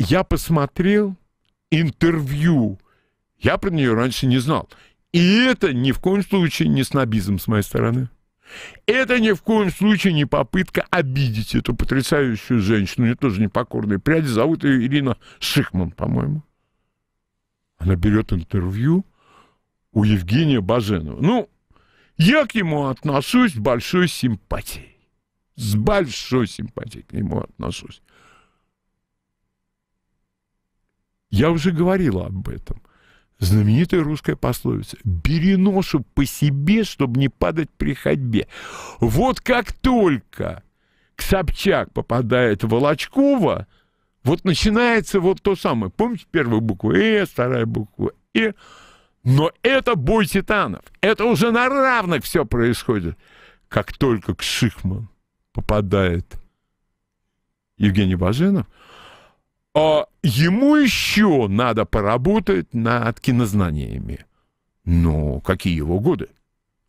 я посмотрел интервью. Я про нее раньше не знал. И это ни в коем случае не снобизм с моей стороны. Это ни в коем случае не попытка обидеть эту потрясающую женщину. У нее тоже непокорные пряди. Зовут ее Ирина Шихман, по-моему. Она берет интервью у Евгения Баженова. Ну, я к нему отношусь с большой симпатией. С большой симпатией к нему отношусь. Я уже говорил об этом. Знаменитая русская пословица. «Бери ношу по себе, чтобы не падать при ходьбе». Вот как только к Собчак попадает Волочкова, вот начинается вот то самое. Помните первую букву «э», вторая буква и. «Э»? Но это бой титанов. Это уже на равных все происходит. Как только к Шихман попадает Евгений Баженов – а ему еще надо поработать над кинознаниями. Но ну, какие его годы?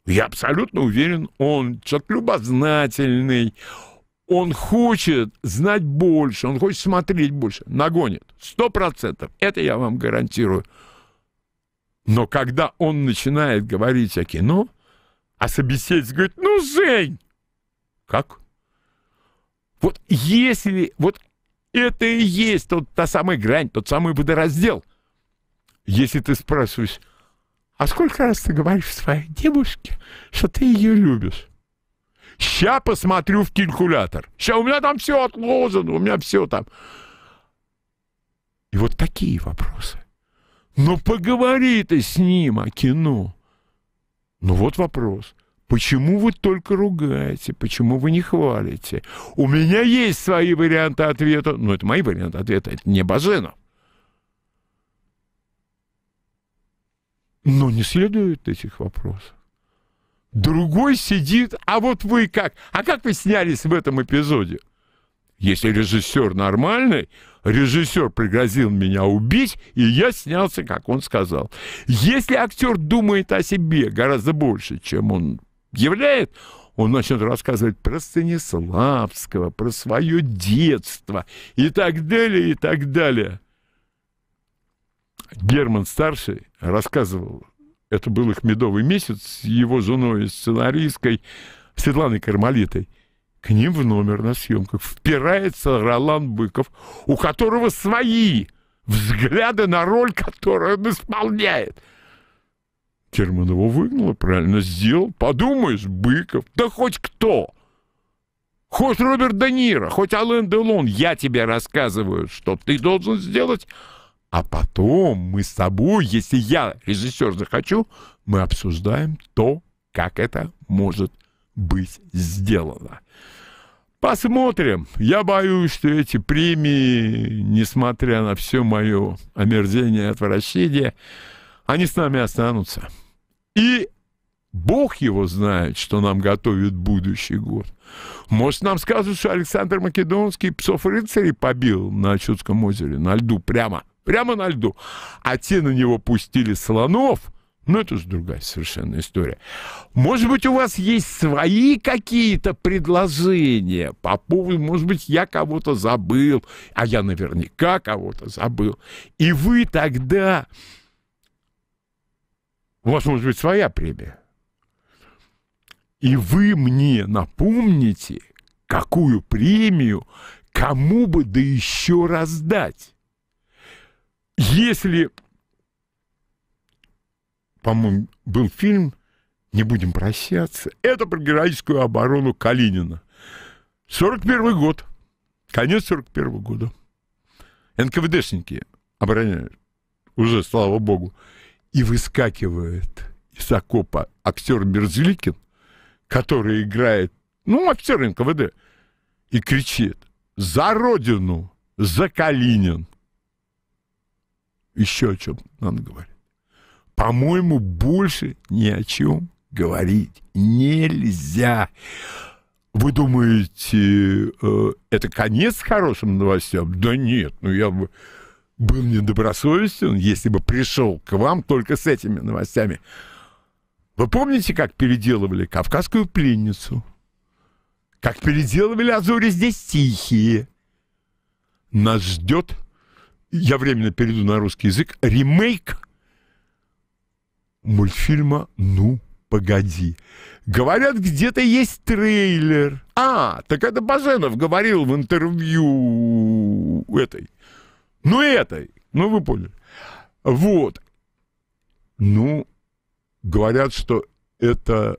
Я абсолютно уверен, он человек любознательный, он хочет знать больше, он хочет смотреть больше, нагонит. Сто процентов. Это я вам гарантирую. Но когда он начинает говорить о кино, а собеседник говорит, ну, Жень! Как? Вот если, вот это и есть тот, та самая грань, тот самый водораздел. Если ты спрашиваешь, а сколько раз ты говоришь своей девушке, что ты ее любишь? Ща посмотрю в калькулятор. Ща у меня там все отложено, у меня все там. И вот такие вопросы. Ну поговори ты с ним о кино. Ну вот вопрос. Почему вы только ругаете? Почему вы не хвалите? У меня есть свои варианты ответа. но «Ну, это мои варианты ответа, это не Баженов. Но не следует этих вопросов. Другой сидит, а вот вы как? А как вы снялись в этом эпизоде? Если режиссер нормальный, режиссер пригрозил меня убить, и я снялся, как он сказал. Если актер думает о себе гораздо больше, чем он являет, он начнет рассказывать про Станиславского, про свое детство и так далее, и так далее. Герман Старший рассказывал, это был их медовый месяц, с его женой, сценаристкой Светланой Кармалитой, к ним в номер на съемках впирается Ролан Быков, у которого свои взгляды на роль, которую он исполняет – Керман его выгнала, правильно сделал. Подумаешь, Быков, да хоть кто. Хоть Роберт Де Ниро, хоть Ален Делон, я тебе рассказываю, что ты должен сделать. А потом мы с тобой, если я, режиссер, захочу, мы обсуждаем то, как это может быть сделано. Посмотрим. Я боюсь, что эти премии, несмотря на все мое омерзение и отвращение, они с нами останутся. И Бог его знает, что нам готовит будущий год. Может, нам скажут, что Александр Македонский псов-рыцарей побил на Чудском озере, на льду, прямо, прямо на льду. А те на него пустили слонов, но ну, это же другая совершенно история. Может быть, у вас есть свои какие-то предложения по поводу, может быть, я кого-то забыл, а я наверняка кого-то забыл. И вы тогда у вас может быть своя премия. И вы мне напомните, какую премию кому бы да еще раздать. Если, по-моему, был фильм «Не будем прощаться», это про героическую оборону Калинина. 41 год, конец 41 -го года. НКВДшники обороняют, уже, слава богу и выскакивает из окопа актер Мерзликин, который играет, ну, офицер НКВД, и кричит «За Родину! За Калинин!» Еще о чем надо говорить. По-моему, больше ни о чем говорить нельзя. Вы думаете, э, это конец хорошим новостям? Да нет, ну я бы был недобросовестен, если бы пришел к вам только с этими новостями. Вы помните, как переделывали «Кавказскую пленницу»? Как переделывали «Азори здесь тихие»? Нас ждет, я временно перейду на русский язык, ремейк мультфильма «Ну, погоди». Говорят, где-то есть трейлер. А, так это Баженов говорил в интервью этой – ну, этой. Ну, вы поняли. Вот. Ну, говорят, что это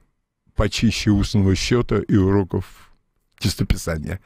почище устного счета и уроков чистописания.